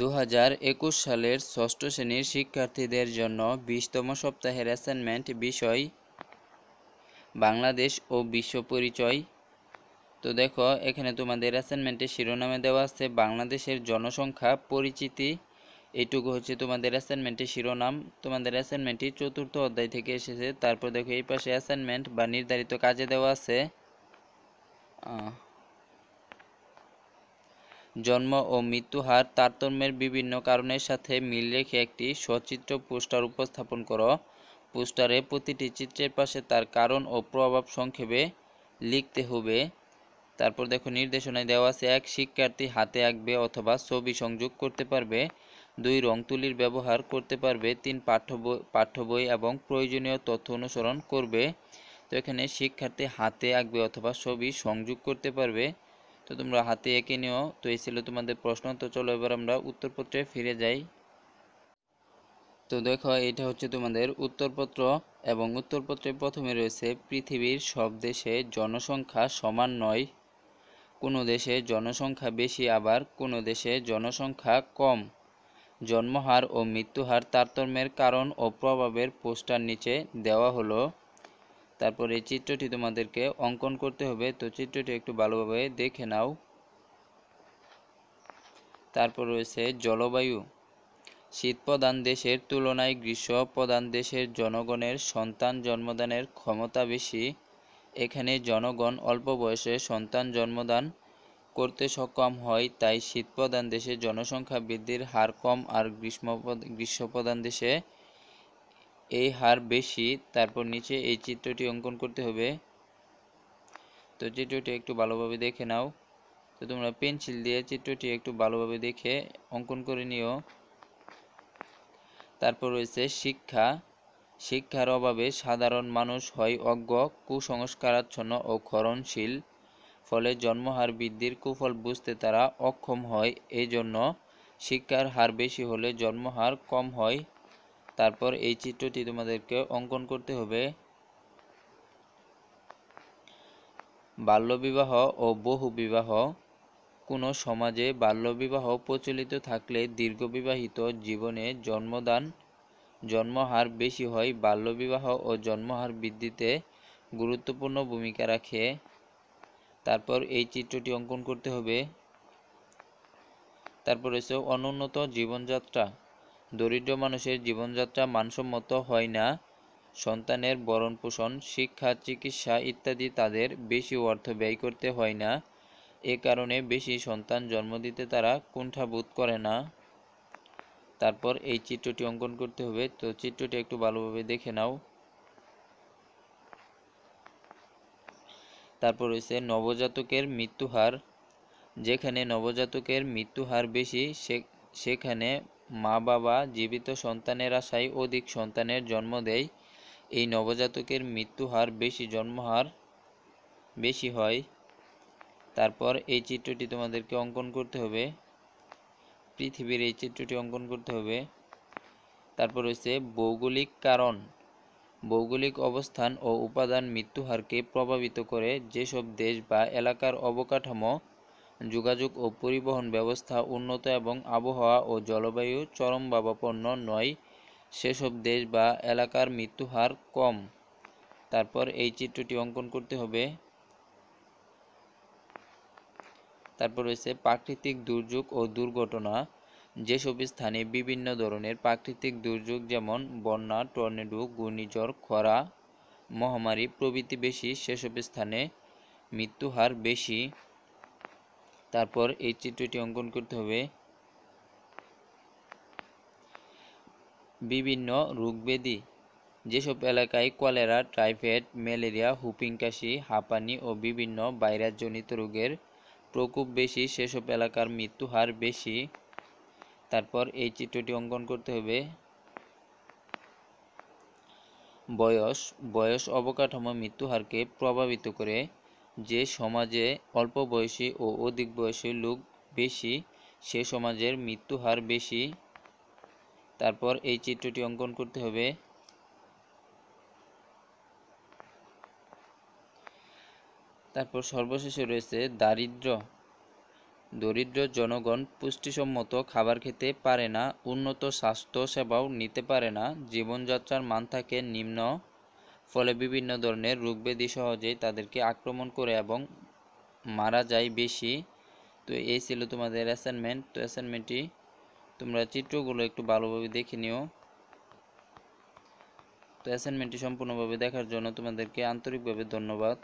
দু সালের ষষ্ঠ শ্রেণীর শিক্ষার্থীদের জন্য বিশতম সপ্তাহের অ্যাসাইনমেন্ট বিষয় বাংলাদেশ ও বিশ্ব পরিচয় তো দেখো এখানে তোমাদের অ্যাসাইনমেন্টের শিরোনামে দেওয়া আছে বাংলাদেশের জনসংখ্যা পরিচিতি এইটুকু হচ্ছে তোমাদের অ্যাসাইনমেন্টের শিরোনাম তোমাদের অ্যাসাইনমেন্টটি চতুর্থ অধ্যায় থেকে এসেছে তারপর দেখো এই পাশে অ্যাসাইনমেন্ট বা নির্ধারিত কাজে দেওয়া আছে জন্ম ও মৃত্যু হার তারতম্যের বিভিন্ন কারণের সাথে মিল রেখে একটি সচিত্র পোস্টার উপস্থাপন করো পোস্টারে প্রতিটি চিত্রের পাশে তার কারণ ও প্রভাব সংক্ষেপে লিখতে হবে তারপর দেখো নির্দেশনায় দেওয়া আছে এক শিক্ষার্থী হাতে আঁকবে অথবা ছবি সংযোগ করতে পারবে দুই রং তুলির ব্যবহার করতে পারবে তিন পাঠ্য বই পাঠ্য বই এবং প্রয়োজনীয় তথ্য অনুসরণ করবে তো এখানে শিক্ষার্থী হাতে আঁকবে অথবা ছবি সংযোগ করতে পারবে তো তোমরা হাতে এঁকে নিও তো এই ছিল তোমাদের প্রশ্ন তো চলো এবার আমরা উত্তরপত্রে ফিরে যাই তো দেখো এটা হচ্ছে তোমাদের উত্তরপত্র এবং উত্তরপত্রে প্রথমে রয়েছে পৃথিবীর সব দেশে জনসংখ্যা সমান নয় কোনো দেশে জনসংখ্যা বেশি আবার কোনো দেশে জনসংখ্যা কম জন্মহার ও মৃত্যুহার তারতম্যের কারণ ও প্রভাবের পোস্টার নিচে দেওয়া হলো তারপর এই চিত্রটি তোমাদেরকে অঙ্কন করতে হবে তো চিত্রটি একটু ভালোভাবে দেখে নাও তারপর রয়েছে জলবায়ু শীতপ্রধান দেশের তুলনায় গ্রীষ্মপ্রধান দেশের জনগণের সন্তান জন্মদানের ক্ষমতা বেশি এখানে জনগণ অল্প বয়সে সন্তান জন্মদান করতে সক্ষম হয় তাই শীতপ্রধান দেশে জনসংখ্যা বৃদ্ধির হার কম আর গ্রীষ্ম গ্রীষ্মপ্রধান দেশে এই হার বেশি তারপর নিচে এই চিত্রটি অঙ্কন করতে হবে তো চিত্রটি একটু ভালোভাবে দেখে নাও তো তোমরা পেন্সিল দিয়ে চিত্রটি একটু ভালোভাবে দেখে অঙ্কন করে নিও তারপর রয়েছে শিক্ষা শিক্ষার অভাবে সাধারণ মানুষ হয় অজ্ঞ কুসংস্কারাচ্ছন্ন ও খরণশীল ফলে জন্মহার বৃদ্ধির কুফল বুঝতে তারা অক্ষম হয় এজন্য শিক্ষার হার বেশি হলে জন্মহার কম হয় তারপর এই চিত্রটি তোমাদেরকে অঙ্কন করতে হবে বাল্যবিবাহ ও বহুবিবাহ কোনো সমাজে বাল্যবিবাহ প্রচলিত থাকলে দীর্ঘবিবাহিত জীবনে জন্মদান জন্মহার বেশি হয় বাল্যবিবাহ ও জন্মহার বৃদ্ধিতে গুরুত্বপূর্ণ ভূমিকা রাখে তারপর এই চিত্রটি অঙ্কন করতে হবে তারপর হচ্ছে অনুন্নত জীবনযাত্রা দরিদ্র মানুষের জীবনযাত্রা মানসম্মত হয় না সন্তানের বরণ পোষণ শিক্ষা চিকিৎসা ইত্যাদি তাদের বেশি অর্থ ব্যয় করতে হয় না এ কারণে বেশি সন্তান জন্ম দিতে তারা কুণ্ঠাবোধ করে না তারপর এই চিত্রটি অঙ্কন করতে হবে তো চিত্রটি একটু ভালোভাবে দেখে নাও তারপর রয়েছে নবজাতকের মৃত্যু হার যেখানে নবজাতকের মৃত্যু হার বেশি সেখানে মা বাবা জীবিত সন্তানের আশায় অধিক সন্তানের জন্ম দেয় এই নবজাতকের মৃত্যু হার বেশি জন্মহার বেশি হয় তারপর এই চিত্রটি তোমাদেরকে অঙ্কন করতে হবে পৃথিবীর এই চিত্রটি অঙ্কন করতে হবে তারপর হচ্ছে ভৌগোলিক কারণ ভৌগোলিক অবস্থান ও উপাদান মৃত্যু হারকে প্রভাবিত করে যেসব দেশ বা এলাকার অবকাঠামো যোগাযোগ ও পরিবহন ব্যবস্থা উন্নত এবং আবহাওয়া ও জলবায়ু চরমভাবাপন্ন নয় সেসব দেশ বা এলাকার মৃত্যু হার কম তারপর এই চিত্রটি অঙ্কন করতে হবে তারপর রয়েছে প্রাকৃতিক দুর্যোগ ও দুর্ঘটনা যেসব স্থানে বিভিন্ন ধরনের প্রাকৃতিক দুর্যোগ যেমন বন্যা টর্নেডো ঘূর্ণিঝড় খরা মহামারী প্রভৃতি বেশি সেসব স্থানে মৃত্যু হার বেশি তারপর এই চিত্রটি অঙ্কন করতে হবে বিভিন্ন রোগবেদি যেসব এলাকায় কলেরা টাইফয়েড ম্যালেরিয়া হুপিং কাশি হাঁপানি ও বিভিন্ন ভাইরাসজনিত রোগের প্রকোপ বেশি সেসব এলাকার মৃত্যু হার বেশি তারপর এই চিত্রটি অঙ্কন করতে হবে বয়স বয়স অবকাঠামো মৃত্যু হারকে প্রভাবিত করে যে সমাজে অল্প বয়সী ও অধিক বয়সী লোক বেশি সে সমাজের মৃত্যু হার বেশি তারপর এই চিত্রটি অঙ্কন করতে হবে তারপর সর্বশেষে রয়েছে দারিদ্র দরিদ্র জনগণ পুষ্টিসম্মত খাবার খেতে পারে না উন্নত স্বাস্থ্য সেবাও নিতে পারে না জীবনযাত্রার মান থাকে নিম্ন ফলে বিভিন্ন ধরনের রোগ ব্যাধি সহজেই তাদেরকে আক্রমণ করে এবং মারা যায় বেশি তো এই ছিল তোমাদের অ্যাসাইনমেন্ট তো অ্যাসাইনমেন্টটি তোমরা চিত্রগুলো একটু ভালোভাবে দেখে নিও তো অ্যাসাইনমেন্টটি সম্পূর্ণভাবে দেখার জন্য তোমাদেরকে আন্তরিকভাবে ধন্যবাদ